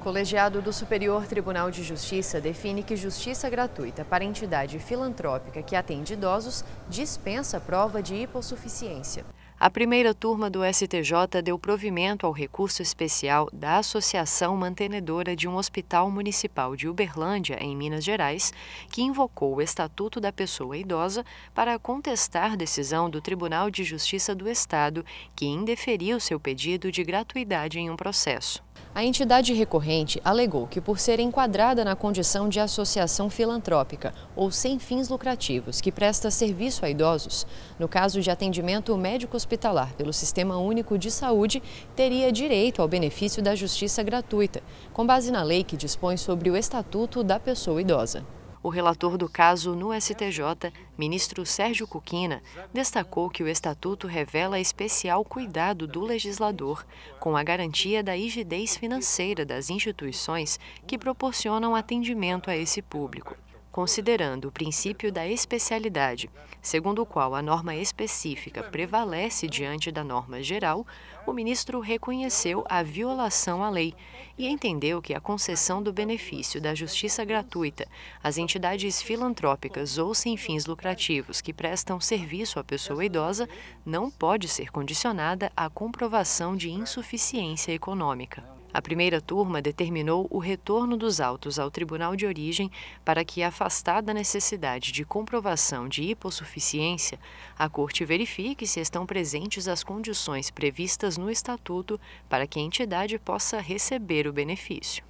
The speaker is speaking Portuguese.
Colegiado do Superior Tribunal de Justiça define que justiça gratuita para entidade filantrópica que atende idosos dispensa prova de hipossuficiência. A primeira turma do STJ deu provimento ao recurso especial da Associação Mantenedora de um Hospital Municipal de Uberlândia, em Minas Gerais, que invocou o Estatuto da Pessoa Idosa para contestar decisão do Tribunal de Justiça do Estado, que indeferiu seu pedido de gratuidade em um processo. A entidade recorrente alegou que, por ser enquadrada na condição de associação filantrópica ou sem fins lucrativos que presta serviço a idosos, no caso de atendimento médico-hospitalar pelo Sistema Único de Saúde, teria direito ao benefício da justiça gratuita, com base na lei que dispõe sobre o Estatuto da Pessoa Idosa. O relator do caso no STJ, ministro Sérgio Cuquina, destacou que o estatuto revela especial cuidado do legislador com a garantia da rigidez financeira das instituições que proporcionam atendimento a esse público considerando o princípio da especialidade, segundo o qual a norma específica prevalece diante da norma geral, o ministro reconheceu a violação à lei e entendeu que a concessão do benefício da justiça gratuita às entidades filantrópicas ou sem fins lucrativos que prestam serviço à pessoa idosa não pode ser condicionada à comprovação de insuficiência econômica. A primeira turma determinou o retorno dos autos ao tribunal de origem para que, afastada a necessidade de comprovação de hipossuficiência, a Corte verifique se estão presentes as condições previstas no Estatuto para que a entidade possa receber o benefício.